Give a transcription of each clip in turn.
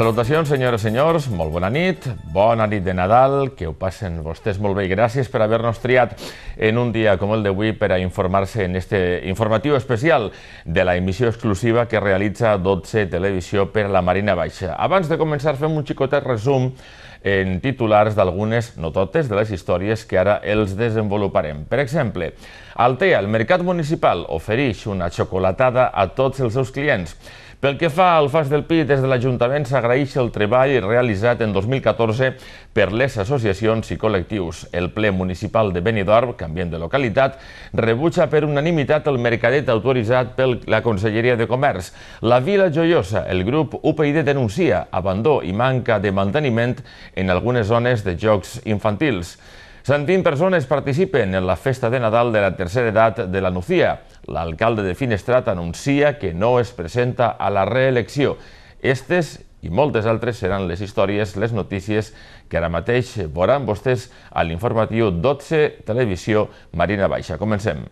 Salutacions, senyores i senyors, molt bona nit, bona nit de Nadal, que ho passen vostès molt bé i gràcies per haver-nos triat en un dia com el d'avui per a informar-se en este informatiu especial de la emissió exclusiva que realitza 12 Televisió per la Marina Baixa. Abans de començar fem un xicotet resum en titulars d'algunes, no totes, de les històries que ara els desenvoluparem. Per exemple, Altea, el mercat municipal, ofereix una xocolatada a tots els seus clients. Pel que fa al Fas del Pi, des de l'Ajuntament s'agraeix el treball realitzat en 2014 per les associacions i col·lectius. El ple municipal de Benidorm, canviant de localitat, rebutja per unanimitat el mercadet autoritzat per la Conselleria de Comerç. La Vila Joiosa, el grup UPyD denuncia abandó i manca de manteniment en algunes zones de jocs infantils. 120 persones participen en la festa de Nadal de la tercera edat de la Nucía. L'alcalde de Finestrat anuncia que no es presenta a la reelecció. Estes i moltes altres seran les històries, les notícies que ara mateix veuran vostès a l'informatiu 12 Televisió Marina Baixa. Comencem.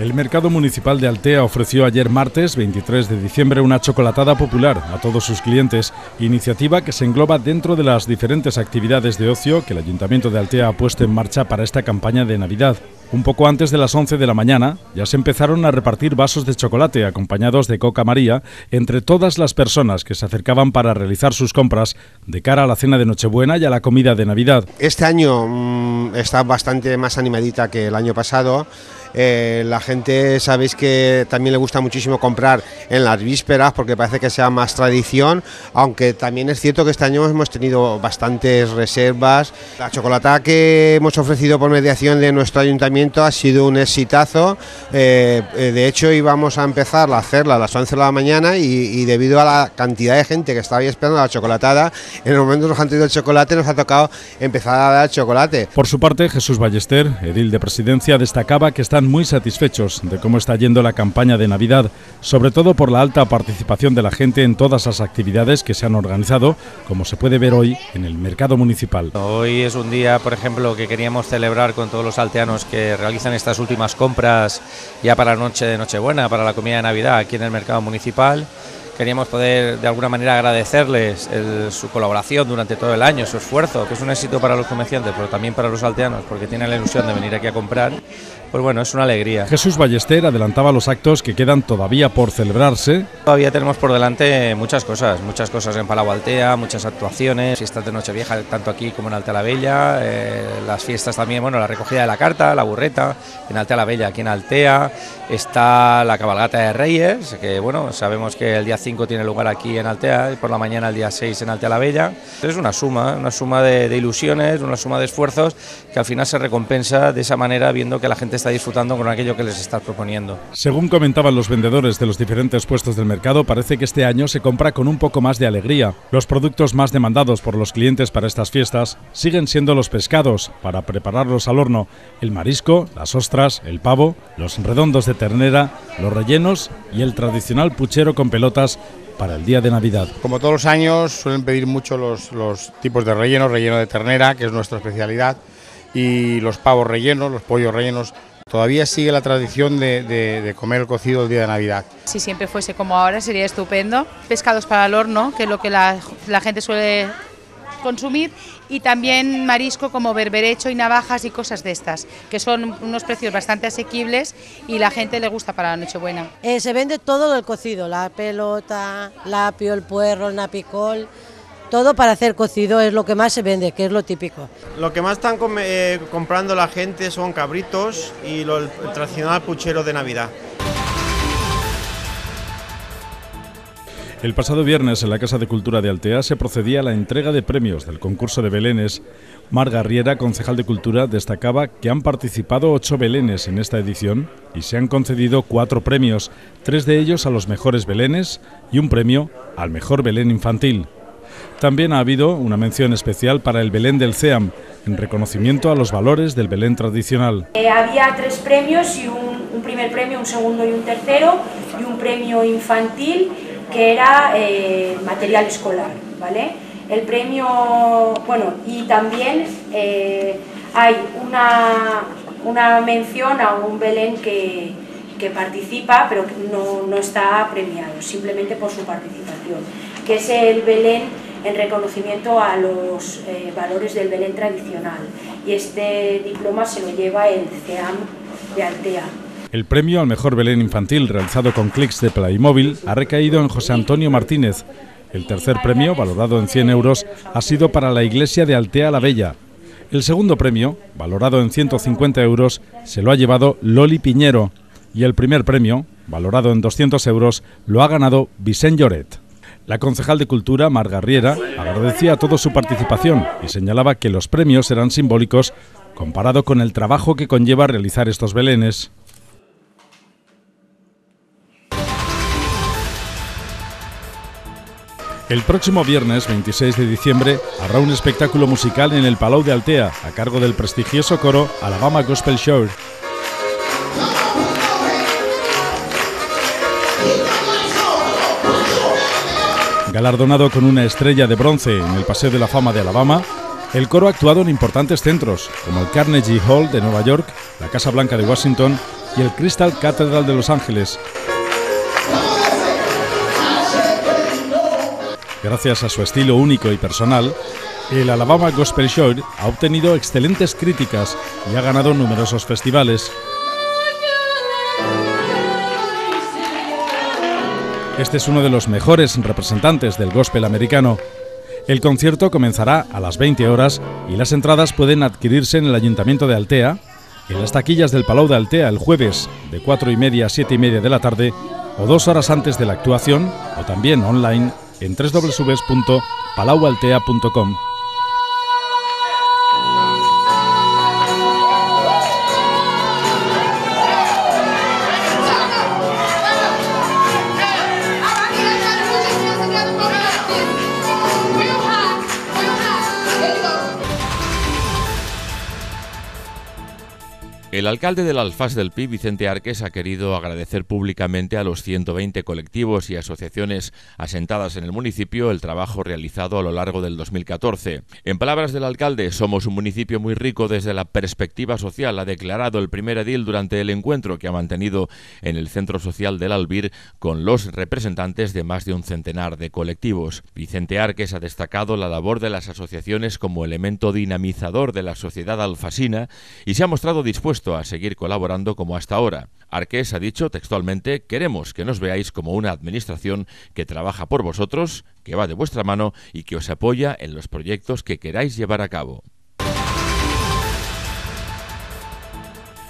El mercado municipal de Altea ofreció ayer martes 23 de diciembre una chocolatada popular a todos sus clientes, iniciativa que se engloba dentro de las diferentes actividades de ocio que el Ayuntamiento de Altea ha puesto en marcha para esta campaña de Navidad. Un poco antes de las 11 de la mañana ya se empezaron a repartir vasos de chocolate acompañados de coca María entre todas las personas que se acercaban para realizar sus compras de cara a la cena de Nochebuena y a la comida de Navidad. Este año mm, está bastante más animadita que el año pasado. Eh, la gente sabéis que también le gusta muchísimo comprar en las vísperas porque parece que sea más tradición, aunque también es cierto que este año hemos tenido bastantes reservas. La chocolatada que hemos ofrecido por mediación de nuestro ayuntamiento ha sido un exitazo. Eh, eh, de hecho, íbamos a empezar a hacerla a las 11 de la mañana y, debido a la cantidad de gente que estaba esperando la chocolatada, en el momento nos han traído el chocolate, nos ha tocado empezar a dar chocolate. Por su parte, Jesús Ballester, edil de presidencia, destacaba que están muy satisfechos de cómo está yendo la campaña de Navidad, sobre todo por la alta participación de la gente en todas las actividades que se han organizado, como se puede ver hoy en el mercado municipal. Hoy es un día, por ejemplo, que queríamos celebrar con todos los alteanos que realizan estas últimas compras ya para la noche de Nochebuena, para la comida de Navidad aquí en el mercado municipal queríamos poder de alguna manera agradecerles su colaboración durante todo el año, su esfuerzo, que es un éxito para los comerciantes, pero también para los alteanos, porque tienen la ilusión de venir aquí a comprar pues bueno, es una alegría. Jesús Ballester adelantaba los actos que quedan todavía por celebrarse. Todavía tenemos por delante muchas cosas, muchas cosas en Palau Altea, muchas actuaciones, fiestas de Nochevieja tanto aquí como en Altea la Bella, eh, las fiestas también, bueno, la recogida de la carta, la burreta, en Altea la Bella, aquí en Altea, está la cabalgata de Reyes, que bueno, sabemos que el día 5 tiene lugar aquí en Altea y por la mañana el día 6 en Altea la Bella. Es una suma, una suma de, de ilusiones, una suma de esfuerzos que al final se recompensa de esa manera viendo que la gente está está disfrutando con aquello que les estás proponiendo. Según comentaban los vendedores de los diferentes puestos del mercado, parece que este año se compra con un poco más de alegría. Los productos más demandados por los clientes para estas fiestas siguen siendo los pescados, para prepararlos al horno, el marisco, las ostras, el pavo, los redondos de ternera, los rellenos y el tradicional puchero con pelotas para el día de Navidad. Como todos los años, suelen pedir mucho los, los, tipos de relleno, relleno de ternera, que es nuestra especialidad, y los pavos rellenos, los pollos rellenos, Todavía sigue la tradición de, comer el cocido el día de Navidad. Si siempre fuese como ahora sería estupendo. Pescados para el horno, que es lo que la, gente suele consumir y también marisco como berberecho y navajas y cosas de estas, que son unos precios bastante asequibles y la gente le gusta para la Nochebuena. buena. Eh, se vende todo el cocido, la pelota, lapio, el puerro, el napicol. Todo para hacer cocido es lo que más se vende, que es lo típico. Lo que más están eh, comprando la gente son cabritos y lo, el tradicional puchero de Navidad. El pasado viernes en la Casa de Cultura de Altea se procedía a la entrega de premios del concurso de Belenes. Marga Riera, concejal de Cultura, destacaba que han participado ocho Belenes en esta edición y se han concedido cuatro premios, tres de ellos a los mejores Belenes y un premio al mejor Belén infantil. También ha habido una mención especial para el Belén del CEAM, en reconocimiento a los valores del Belén tradicional. Eh, había tres premios, y un, primer premio, un segundo y un tercero, y un premio infantil que era eh, material escolar. ¿vale? El premio, bueno, y también eh, hay una, mención a un Belén que, participa, pero no, no está premiado, simplemente por su participación, que es el Belén en reconocimiento a los eh, valores del Belén tradicional y este diploma se lo lleva el CEAM de Altea. El premio al mejor Belén infantil realizado con clics de Playmobil ha recaído en José Antonio Martínez. El tercer premio, valorado en 100 euros, ha sido para la iglesia de Altea la Bella. El segundo premio, valorado en 150 euros, se lo ha llevado Loli Piñero. Y el primer premio, valorado en 200 euros, lo ha ganado Vicente. Lloret. La concejal de Cultura, Marga agradecía a todos su participación y señalaba que los premios eran simbólicos comparado con el trabajo que conlleva realizar estos belenes. El próximo viernes 26 de diciembre habrá un espectáculo musical en el Palau de Altea a cargo del prestigioso coro Alabama Gospel Show. Galardonado con una estrella de bronce en el Paseo de la Fama de Alabama, el coro ha actuado en importantes centros, como el Carnegie Hall de Nueva York, la Casa Blanca de Washington y el Crystal Cathedral de Los Ángeles. Gracias a su estilo único y personal, el Alabama Gospel Show ha obtenido excelentes críticas y ha ganado numerosos festivales. Este es uno de los mejores representantes del gospel americano. El concierto comenzará a las 20 horas y las entradas pueden adquirirse en el Ayuntamiento de Altea, en las taquillas del Palau de Altea el jueves de 4 y media a 7 y media de la tarde o dos horas antes de la actuación o también online en www.palaualtea.com. El alcalde del Alfaz del Pi, Vicente Arques, ha querido agradecer públicamente a los 120 colectivos y asociaciones asentadas en el municipio el trabajo realizado a lo largo del 2014. En palabras del alcalde, somos un municipio muy rico desde la perspectiva social, ha declarado el primer edil durante el encuentro que ha mantenido en el Centro Social del Albir con los representantes de más de un centenar de colectivos. Vicente Arques ha destacado la labor de las asociaciones como elemento dinamizador de la sociedad alfasina y se ha mostrado dispuesto a seguir colaborando como hasta ahora. Arqués ha dicho textualmente, queremos que nos veáis como una administración que trabaja por vosotros, que va de vuestra mano y que os apoya en los proyectos que queráis llevar a cabo.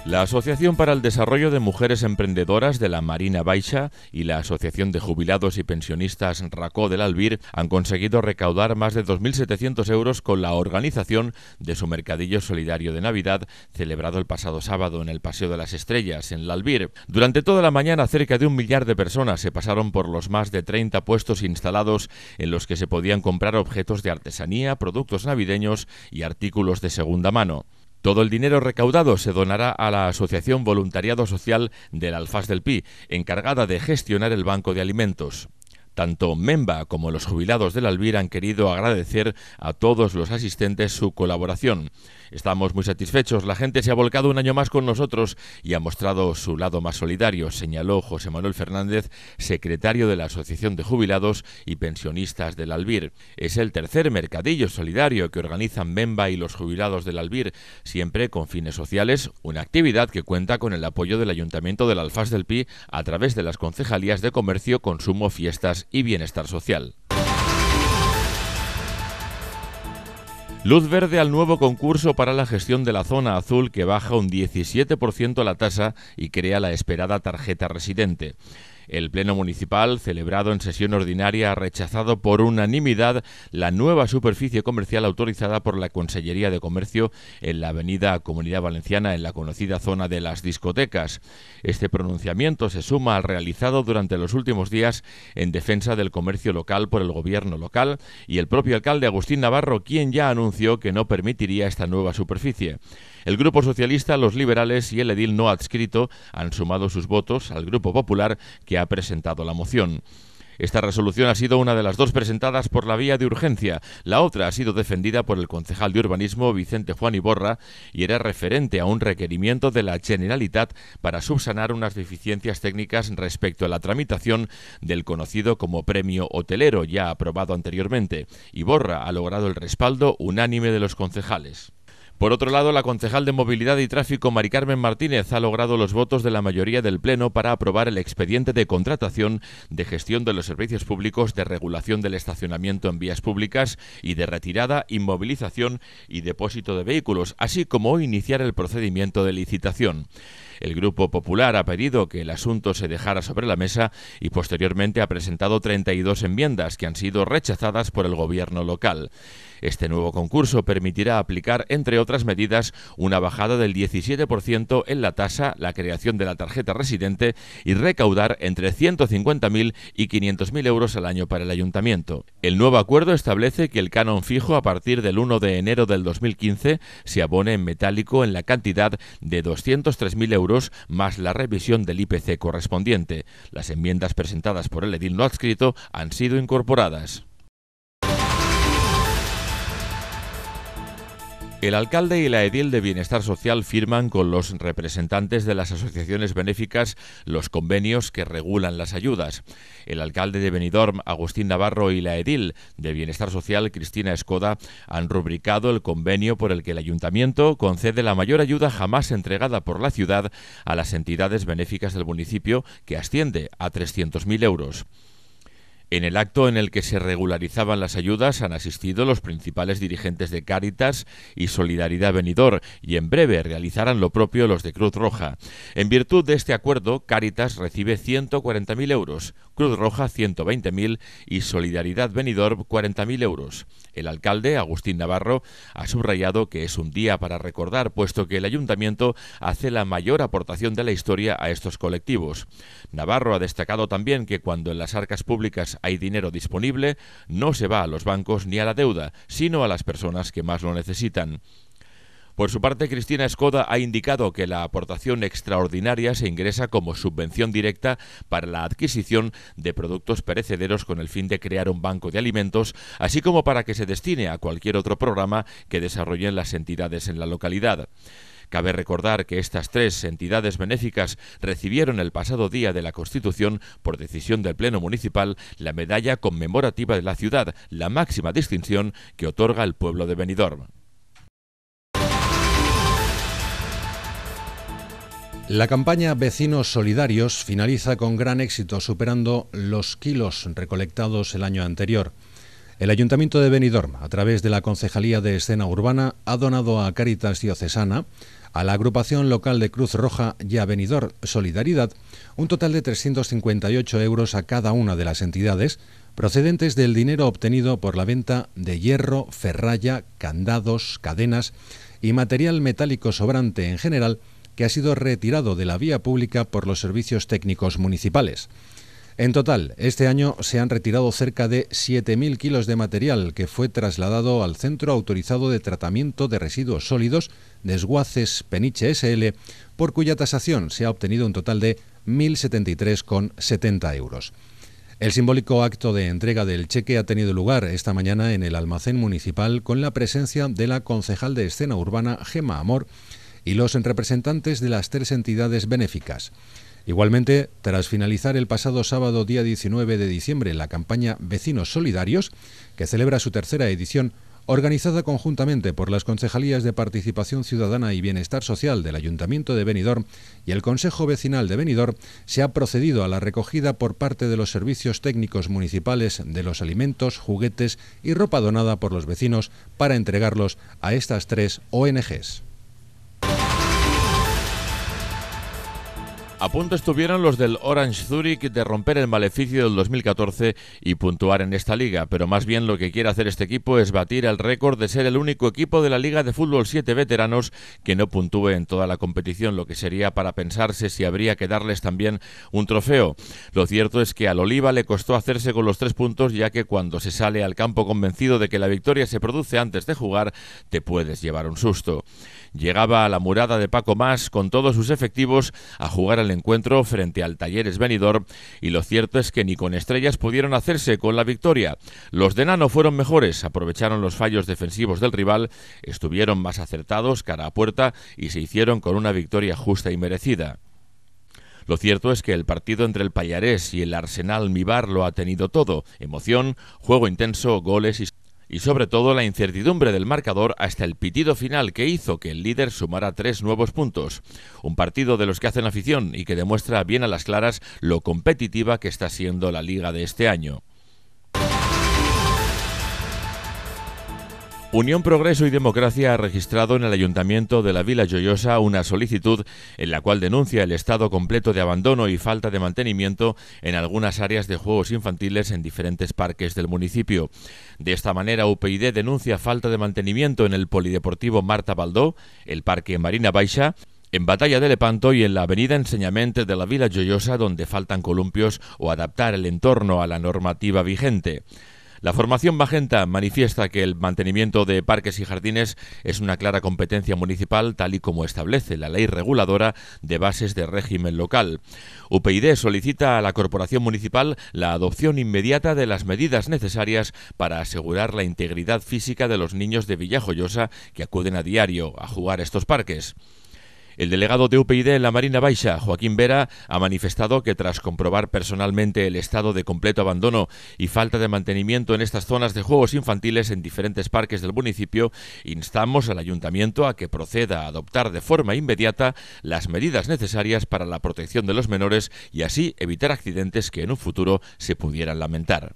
La Asociación para el Desarrollo de Mujeres Emprendedoras de la Marina Baixa y la Asociación de Jubilados y Pensionistas RACO del Albir han conseguido recaudar más de 2.700 euros con la organización de su Mercadillo Solidario de Navidad, celebrado el pasado sábado en el Paseo de las Estrellas, en el Albir. Durante toda la mañana, cerca de un millar de personas se pasaron por los más de 30 puestos instalados en los que se podían comprar objetos de artesanía, productos navideños y artículos de segunda mano. Todo el dinero recaudado se donará a la Asociación Voluntariado Social del Alfaz del Pi, encargada de gestionar el banco de alimentos. Tanto Memba como los jubilados del Albir han querido agradecer a todos los asistentes su colaboración. Estamos muy satisfechos, la gente se ha volcado un año más con nosotros y ha mostrado su lado más solidario, señaló José Manuel Fernández, secretario de la Asociación de Jubilados y Pensionistas del Albir. Es el tercer mercadillo solidario que organizan Memba y los jubilados del Albir, siempre con fines sociales, una actividad que cuenta con el apoyo del Ayuntamiento del Alfaz del Pi a través de las concejalías de Comercio, Consumo, Fiestas y Bienestar Social. Luz verde al nuevo concurso para la gestión de la zona azul que baja un 17% la tasa y crea la esperada tarjeta residente. El Pleno Municipal, celebrado en sesión ordinaria, ha rechazado por unanimidad la nueva superficie comercial autorizada por la Consellería de Comercio en la Avenida Comunidad Valenciana, en la conocida zona de las discotecas. Este pronunciamiento se suma al realizado durante los últimos días en defensa del comercio local por el Gobierno local y el propio alcalde Agustín Navarro, quien ya anunció que no permitiría esta nueva superficie. El Grupo Socialista, los liberales y el edil no adscrito han sumado sus votos al Grupo Popular, que ha presentado la moción. Esta resolución ha sido una de las dos presentadas por la vía de urgencia. La otra ha sido defendida por el concejal de urbanismo Vicente Juan Iborra y era referente a un requerimiento de la Generalitat para subsanar unas deficiencias técnicas respecto a la tramitación del conocido como premio hotelero ya aprobado anteriormente. Iborra ha logrado el respaldo unánime de los concejales. Por otro lado, la concejal de Movilidad y Tráfico, Mari Carmen Martínez, ha logrado los votos de la mayoría del Pleno para aprobar el expediente de contratación de gestión de los servicios públicos de regulación del estacionamiento en vías públicas y de retirada, inmovilización y depósito de vehículos, así como iniciar el procedimiento de licitación. El Grupo Popular ha pedido que el asunto se dejara sobre la mesa y posteriormente ha presentado 32 enmiendas que han sido rechazadas por el Gobierno local. Este nuevo concurso permitirá aplicar, entre otras medidas, una bajada del 17% en la tasa, la creación de la tarjeta residente y recaudar entre 150.000 y 500.000 euros al año para el ayuntamiento. El nuevo acuerdo establece que el canon fijo a partir del 1 de enero del 2015 se abone en metálico en la cantidad de 203.000 euros más la revisión del IPC correspondiente. Las enmiendas presentadas por el edil no adscrito han sido incorporadas. El alcalde y la edil de Bienestar Social firman con los representantes de las asociaciones benéficas los convenios que regulan las ayudas. El alcalde de Benidorm, Agustín Navarro, y la edil de Bienestar Social, Cristina Escoda, han rubricado el convenio por el que el ayuntamiento concede la mayor ayuda jamás entregada por la ciudad a las entidades benéficas del municipio, que asciende a 300.000 euros. En el acto en el que se regularizaban las ayudas han asistido los principales dirigentes de Cáritas y Solidaridad Venidor... y en breve realizarán lo propio los de Cruz Roja. En virtud de este acuerdo, Cáritas recibe 140.000 euros, Cruz Roja 120.000 y Solidaridad Benidorm 40.000 euros. El alcalde, Agustín Navarro, ha subrayado que es un día para recordar, puesto que el ayuntamiento hace la mayor aportación de la historia a estos colectivos. Navarro ha destacado también que cuando en las arcas públicas hay dinero disponible, no se va a los bancos ni a la deuda, sino a las personas que más lo necesitan. Por su parte, Cristina Escoda ha indicado que la aportación extraordinaria se ingresa como subvención directa para la adquisición de productos perecederos con el fin de crear un banco de alimentos, así como para que se destine a cualquier otro programa que desarrollen las entidades en la localidad. Cabe recordar que estas tres entidades benéficas recibieron el pasado día de la Constitución, por decisión del Pleno Municipal, la medalla conmemorativa de la ciudad, la máxima distinción que otorga el pueblo de Benidorm. La campaña Vecinos Solidarios finaliza con gran éxito, superando los kilos recolectados el año anterior. El Ayuntamiento de Benidorm, a través de la Concejalía de Escena Urbana, ha donado a Caritas Diocesana, a la agrupación local de Cruz Roja y a Benidorm Solidaridad un total de 358 euros a cada una de las entidades, procedentes del dinero obtenido por la venta de hierro, ferralla, candados, cadenas y material metálico sobrante en general que ha sido retirado de la vía pública por los servicios técnicos municipales. En total, este año se han retirado cerca de 7.000 kilos de material que fue trasladado al Centro Autorizado de Tratamiento de Residuos Sólidos, Desguaces Peniche SL, por cuya tasación se ha obtenido un total de 1.073,70 euros. El simbólico acto de entrega del cheque ha tenido lugar esta mañana en el almacén municipal con la presencia de la concejal de escena urbana Gema Amor y los representantes de las tres entidades benéficas. Igualmente, tras finalizar el pasado sábado día 19 de diciembre la campaña Vecinos Solidarios, que celebra su tercera edición, organizada conjuntamente por las Concejalías de Participación Ciudadana y Bienestar Social del Ayuntamiento de Benidorm y el Consejo Vecinal de Benidorm, se ha procedido a la recogida por parte de los servicios técnicos municipales de los alimentos, juguetes y ropa donada por los vecinos para entregarlos a estas tres ONGs. A punto estuvieron los del Orange Zurich de romper el maleficio del 2014 y puntuar en esta liga, pero más bien lo que quiere hacer este equipo es batir el récord de ser el único equipo de la Liga de Fútbol 7 veteranos que no puntúe en toda la competición, lo que sería para pensarse si habría que darles también un trofeo. Lo cierto es que al Oliva le costó hacerse con los tres puntos, ya que cuando se sale al campo convencido de que la victoria se produce antes de jugar, te puedes llevar un susto llegaba a la murada de Paco Más con todos sus efectivos a jugar al encuentro frente al Talleres Benidorm y lo cierto es que ni con estrellas pudieron hacerse con la victoria. Los de Nano fueron mejores, aprovecharon los fallos defensivos del rival, estuvieron más acertados cara a puerta y se hicieron con una victoria justa y merecida. Lo cierto es que el partido entre el Payarés y el Arsenal Mibar lo ha tenido todo: emoción, juego intenso, goles y y sobre todo la incertidumbre del marcador hasta el pitido final que hizo que el líder sumara tres nuevos puntos. Un partido de los que hacen afición y que demuestra bien a las claras lo competitiva que está siendo la liga de este año. Unión Progreso y Democracia ha registrado en el Ayuntamiento de la Vila Joyosa una solicitud en la cual denuncia el estado completo de abandono y falta de mantenimiento en algunas áreas de juegos infantiles en diferentes parques del municipio. De esta manera, UPID denuncia falta de mantenimiento en el Polideportivo Marta Baldó, el Parque Marina Baixa, en Batalla de Lepanto y en la avenida Enseñamente de la Vila Joyosa, donde faltan columpios o adaptar el entorno a la normativa vigente. La formación magenta manifiesta que el mantenimiento de parques y jardines es una clara competencia municipal tal y como establece la ley reguladora de bases de régimen local. UPID solicita a la Corporación Municipal la adopción inmediata de las medidas necesarias para asegurar la integridad física de los niños de Villajoyosa que acuden a diario a jugar estos parques. El delegado de UPyD en la Marina Baixa, Joaquín Vera, ha manifestado que tras comprobar personalmente el estado de completo abandono y falta de mantenimiento en estas zonas de juegos infantiles en diferentes parques del municipio, instamos al ayuntamiento a que proceda a adoptar de forma inmediata las medidas necesarias para la protección de los menores y así evitar accidentes que en un futuro se pudieran lamentar.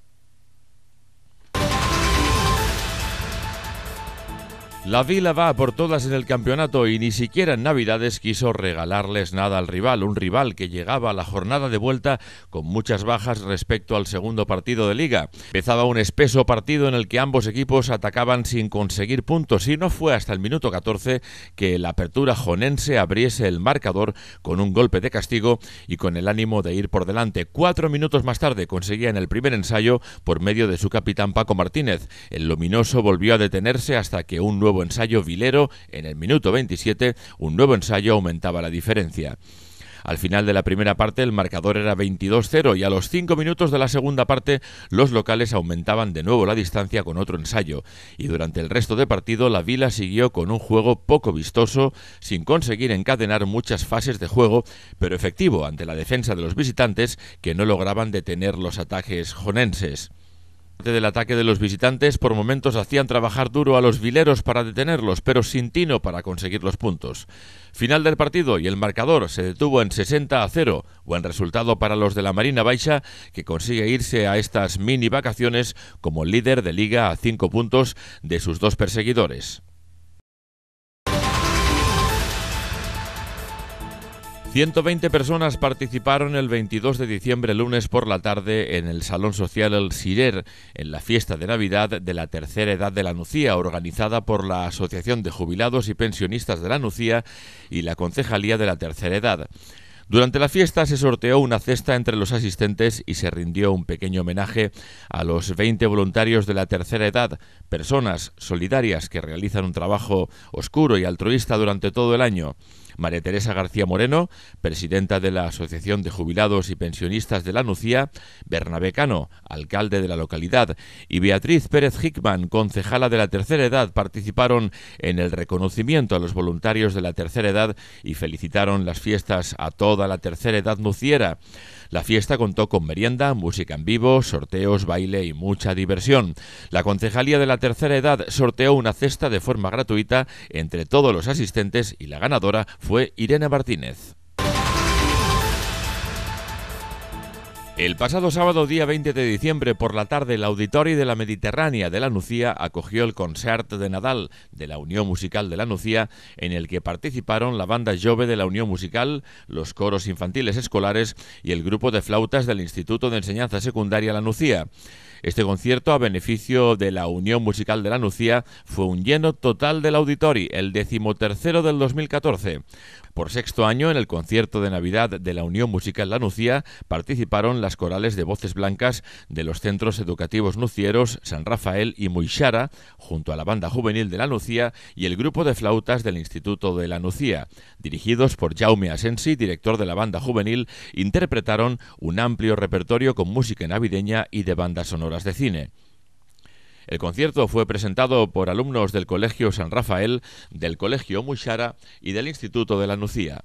La Vila va por todas en el campeonato y ni siquiera en Navidades quiso regalarles nada al rival, un rival que llegaba a la jornada de vuelta con muchas bajas respecto al segundo partido de liga. Empezaba un espeso partido en el que ambos equipos atacaban sin conseguir puntos y no fue hasta el minuto 14 que la apertura jonense abriese el marcador con un golpe de castigo y con el ánimo de ir por delante. Cuatro minutos más tarde conseguía en el primer ensayo por medio de su capitán Paco Martínez. El luminoso volvió a detenerse hasta que un nuevo ensayo vilero en el minuto 27, un nuevo ensayo aumentaba la diferencia. Al final de la primera parte el marcador era 22-0 y a los 5 minutos de la segunda parte los locales aumentaban de nuevo la distancia con otro ensayo y durante el resto de partido la Vila siguió con un juego poco vistoso sin conseguir encadenar muchas fases de juego pero efectivo ante la defensa de los visitantes que no lograban detener los ataques jonenses del ataque de los visitantes, por momentos hacían trabajar duro a los vileros para detenerlos, pero sin tino para conseguir los puntos. Final del partido y el marcador se detuvo en 60 a 0. Buen resultado para los de la Marina Baixa, que consigue irse a estas mini vacaciones como líder de liga a cinco puntos de sus dos perseguidores. 120 personas participaron el 22 de diciembre, lunes por la tarde, en el Salón Social El Sirer, en la fiesta de Navidad de la tercera edad de la Nucía, organizada por la Asociación de Jubilados y Pensionistas de la Nucía y la Concejalía de la Tercera Edad. Durante la fiesta se sorteó una cesta entre los asistentes y se rindió un pequeño homenaje a los 20 voluntarios de la tercera edad, personas solidarias que realizan un trabajo oscuro y altruista durante todo el año. María Teresa García Moreno, presidenta de la Asociación de Jubilados y Pensionistas de la Nucía, Bernabé alcalde de la localidad, y Beatriz Pérez Hickman, concejala de la tercera edad, participaron en el reconocimiento a los voluntarios de la tercera edad y felicitaron las fiestas a toda la tercera edad nuciera. La fiesta contó con merienda, música en vivo, sorteos, baile y mucha diversión. La Concejalía de la Tercera Edad sorteó una cesta de forma gratuita entre todos los asistentes y la ganadora fue Irene Martínez. El pasado sábado día 20 de diciembre por la tarde el Auditorio de la Mediterránea de la Nucía acogió el Concert de Nadal de la Unión Musical de la Nucía en el que participaron la banda Jove de la Unión Musical, los coros infantiles escolares y el grupo de flautas del Instituto de Enseñanza Secundaria La Nucía. Este concierto, a beneficio de la Unión Musical de la Nucía, fue un lleno total del auditori, el decimotercero del 2014. Por sexto año, en el concierto de Navidad de la Unión Musical La Nucía, participaron las corales de voces blancas de los centros educativos nucieros San Rafael y Muixara, junto a la banda juvenil de La Nucía y el grupo de flautas del Instituto de La Nucía. Dirigidos por Jaume Asensi, director de la banda juvenil, interpretaron un amplio repertorio con música navideña y de bandas sonoras de cine. El concierto fue presentado por alumnos del Colegio San Rafael, del Colegio Muchara y del Instituto de la Nucía.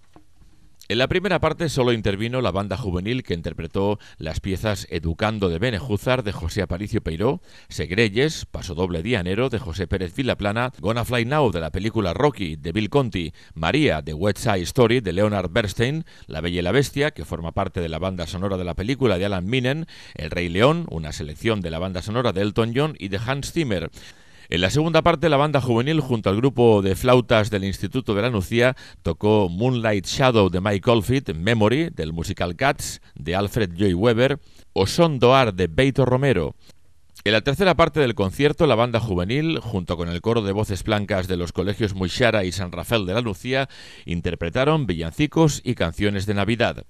En la primera parte solo intervino la banda juvenil que interpretó las piezas Educando de Benejúzar de José Aparicio Peiró, Segreyes, Paso Doble enero de José Pérez Villaplana, Gonna Fly Now de la película Rocky de Bill Conti, María de West Side Story de Leonard Bernstein, La Bella y la Bestia, que forma parte de la banda sonora de la película de Alan Minen, El Rey León, una selección de la banda sonora de Elton John y de Hans Zimmer. En la segunda parte, la banda juvenil junto al grupo de flautas del Instituto de la Nucía tocó Moonlight Shadow de Mike Oldfield, Memory del musical Cats de Alfred Joy Weber o Son Doar de Beito Romero. En la tercera parte del concierto, la banda juvenil, junto con el coro de voces blancas de los colegios Muixara y San Rafael de la Lucía, interpretaron villancicos y canciones de Navidad.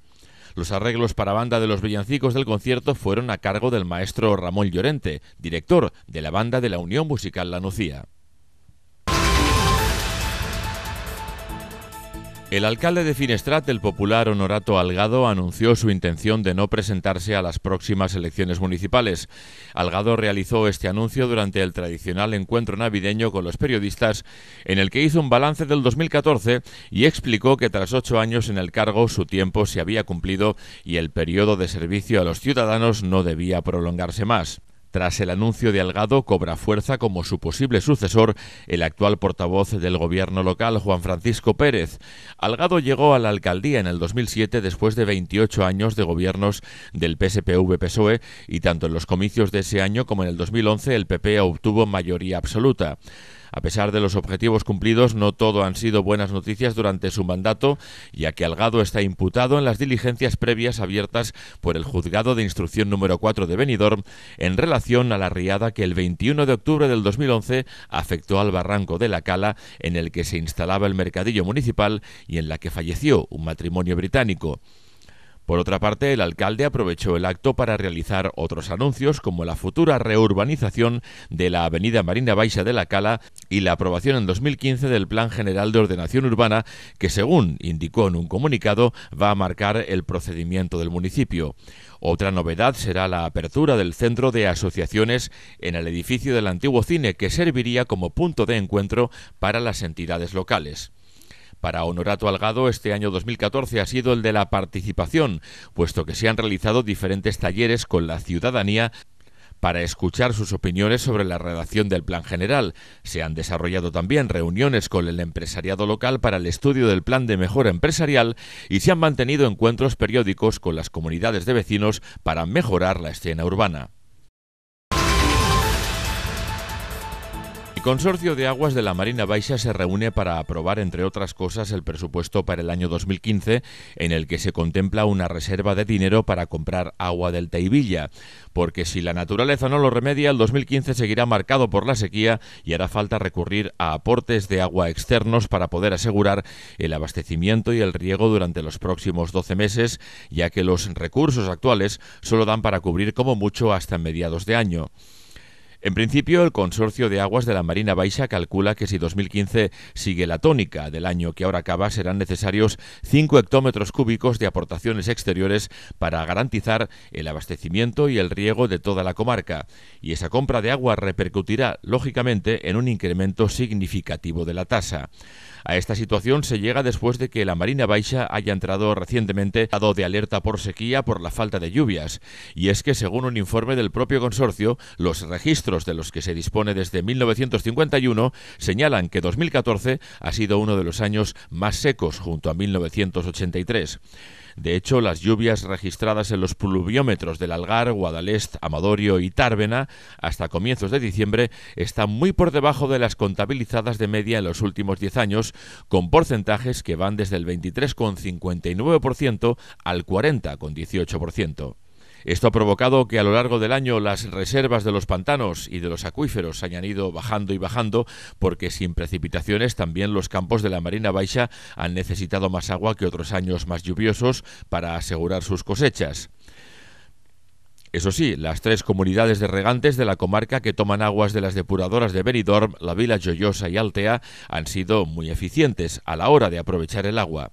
Los arreglos para banda de los villancicos del concierto fueron a cargo del maestro Ramón Llorente, director de la banda de la Unión Musical La Nucía. El alcalde de Finestrat, el popular Honorato Algado, anunció su intención de no presentarse a las próximas elecciones municipales. Algado realizó este anuncio durante el tradicional encuentro navideño con los periodistas, en el que hizo un balance del 2014 y explicó que tras ocho años en el cargo su tiempo se había cumplido y el periodo de servicio a los ciudadanos no debía prolongarse más. Tras el anuncio de Algado, cobra fuerza como su posible sucesor el actual portavoz del gobierno local, Juan Francisco Pérez. Algado llegó a la alcaldía en el 2007 después de 28 años de gobiernos del PSPV-PSOE y tanto en los comicios de ese año como en el 2011 el PP obtuvo mayoría absoluta. A pesar de los objetivos cumplidos, no todo han sido buenas noticias durante su mandato, ya que Algado está imputado en las diligencias previas abiertas por el juzgado de instrucción número 4 de Benidorm en relación a la riada que el 21 de octubre del 2011 afectó al barranco de la Cala en el que se instalaba el mercadillo municipal y en la que falleció un matrimonio británico. Por otra parte, el alcalde aprovechó el acto para realizar otros anuncios como la futura reurbanización de la avenida Marina Baixa de la Cala y la aprobación en 2015 del Plan General de Ordenación Urbana que, según indicó en un comunicado, va a marcar el procedimiento del municipio. Otra novedad será la apertura del centro de asociaciones en el edificio del antiguo cine que serviría como punto de encuentro para las entidades locales. Para Honorato Algado, este año 2014 ha sido el de la participación, puesto que se han realizado diferentes talleres con la ciudadanía para escuchar sus opiniones sobre la redacción del plan general. Se han desarrollado también reuniones con el empresariado local para el estudio del plan de mejora empresarial y se han mantenido encuentros periódicos con las comunidades de vecinos para mejorar la escena urbana. Consorcio de Aguas de la Marina Baixa se reúne para aprobar, entre otras cosas, el presupuesto para el año 2015, en el que se contempla una reserva de dinero para comprar agua del Taibilla, porque si la naturaleza no lo remedia, el 2015 seguirá marcado por la sequía y hará falta recurrir a aportes de agua externos para poder asegurar el abastecimiento y el riego durante los próximos 12 meses, ya que los recursos actuales solo dan para cubrir como mucho hasta mediados de año. En principio, el Consorcio de Aguas de la Marina Baixa calcula que si 2015 sigue la tónica del año que ahora acaba, serán necesarios 5 hectómetros cúbicos de aportaciones exteriores para garantizar el abastecimiento y el riego de toda la comarca. Y esa compra de agua repercutirá, lógicamente, en un incremento significativo de la tasa. A esta situación se llega después de que la Marina Baixa haya entrado recientemente estado de alerta por sequía por la falta de lluvias. Y es que, según un informe del propio consorcio, los registros de los que se dispone desde 1951 señalan que 2014 ha sido uno de los años más secos junto a 1983. De hecho, las lluvias registradas en los pluviómetros del Algar, Guadalest, Amadorio y Tárbena hasta comienzos de diciembre están muy por debajo de las contabilizadas de media en los últimos 10 años, con porcentajes que van desde el 23,59% al 40,18%. Esto ha provocado que a lo largo del año las reservas de los pantanos y de los acuíferos hayan ido bajando y bajando porque sin precipitaciones también los campos de la Marina Baixa han necesitado más agua que otros años más lluviosos para asegurar sus cosechas. Eso sí, las tres comunidades de regantes de la comarca que toman aguas de las depuradoras de Benidorm, la Vila Joyosa y Altea han sido muy eficientes a la hora de aprovechar el agua.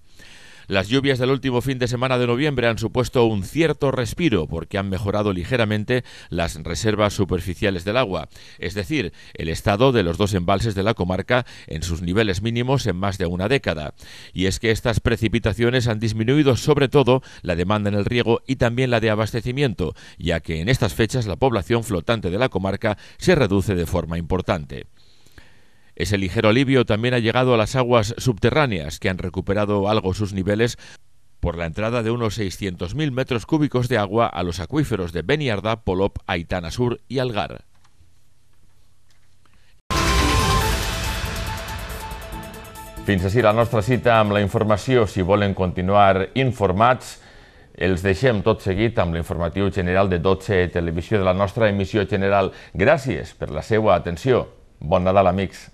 Las lluvias del último fin de semana de noviembre han supuesto un cierto respiro porque han mejorado ligeramente las reservas superficiales del agua, es decir, el estado de los dos embalses de la comarca en sus niveles mínimos en más de una década. Y es que estas precipitaciones han disminuido sobre todo la demanda en el riego y también la de abastecimiento, ya que en estas fechas la población flotante de la comarca se reduce de forma importante. Ese ligero alivio también ha llegado a las aguas subterráneas, que han recuperado algo sus niveles por la entrada de unos 600.000 metros cúbicos de agua a los acuíferos de Beniarda, Polop, Aitana Sur y Algar. Fins així la nostra cita amb la informació. Si volen continuar informats, els deixem tot seguit amb l'informatiu general de 12 Televisió de la nostra emissió general. Gràcies per la seva atenció. Bon Nadal, amics.